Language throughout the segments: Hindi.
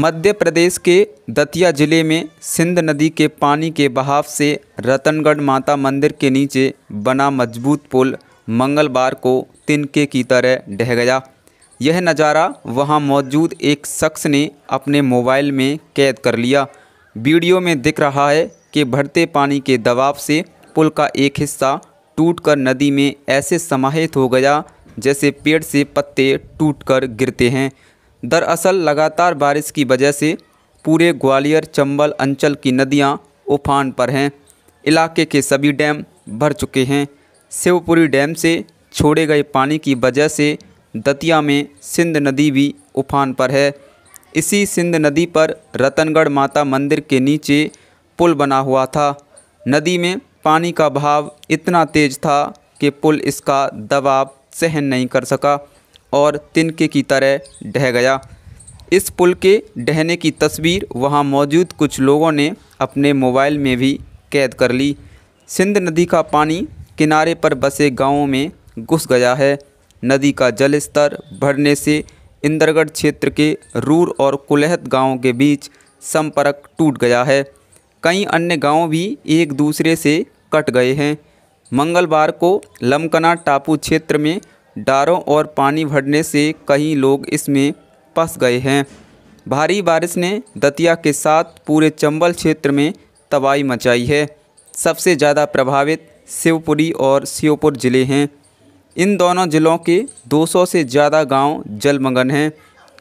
मध्य प्रदेश के दतिया जिले में सिंध नदी के पानी के बहाव से रतनगढ़ माता मंदिर के नीचे बना मजबूत पुल मंगलवार को तिनके की तरह ढह गया यह नज़ारा वहां मौजूद एक शख्स ने अपने मोबाइल में कैद कर लिया वीडियो में दिख रहा है कि भरते पानी के दबाव से पुल का एक हिस्सा टूटकर नदी में ऐसे समाहित हो गया जैसे पेड़ से पत्ते टूटकर गिरते हैं दरअसल लगातार बारिश की वजह से पूरे ग्वालियर चंबल अंचल की नदियां उफान पर हैं इलाके के सभी डैम भर चुके हैं शिवपुरी डैम से छोड़े गए पानी की वजह से दतिया में सिंध नदी भी उफान पर है इसी सिंध नदी पर रतनगढ़ माता मंदिर के नीचे पुल बना हुआ था नदी में पानी का बहाव इतना तेज था कि पुल इसका दबाव सहन नहीं कर सका और तिनके की तरह ढह गया इस पुल के ढहने की तस्वीर वहां मौजूद कुछ लोगों ने अपने मोबाइल में भी कैद कर ली सिंध नदी का पानी किनारे पर बसे गांवों में घुस गया है नदी का जल स्तर बढ़ने से इंदरगढ़ क्षेत्र के रूर और कुलहत गांवों के बीच संपर्क टूट गया है कई अन्य गांव भी एक दूसरे से कट गए हैं मंगलवार को लमकना टापू क्षेत्र में डारों और पानी भरने से कई लोग इसमें फंस गए हैं भारी बारिश ने दतिया के साथ पूरे चंबल क्षेत्र में तबाही मचाई है सबसे ज़्यादा प्रभावित शिवपुरी और श्योपुर ज़िले हैं इन दोनों ज़िलों के 200 से ज़्यादा गांव जलमग्न हैं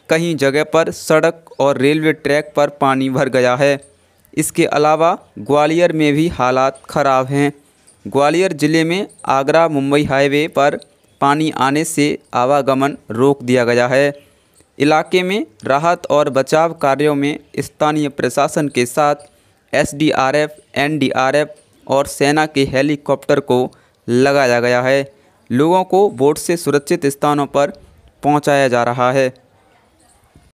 कहीं जगह पर सड़क और रेलवे ट्रैक पर पानी भर गया है इसके अलावा ग्वालियर में भी हालात ख़राब हैं ग्वालियर ज़िले में आगरा मुंबई हाईवे पर पानी आने से आवागमन रोक दिया गया है इलाके में राहत और बचाव कार्यों में स्थानीय प्रशासन के साथ एसडीआरएफ, एनडीआरएफ और सेना के हेलीकॉप्टर को लगाया गया है लोगों को बोट से सुरक्षित स्थानों पर पहुंचाया जा रहा है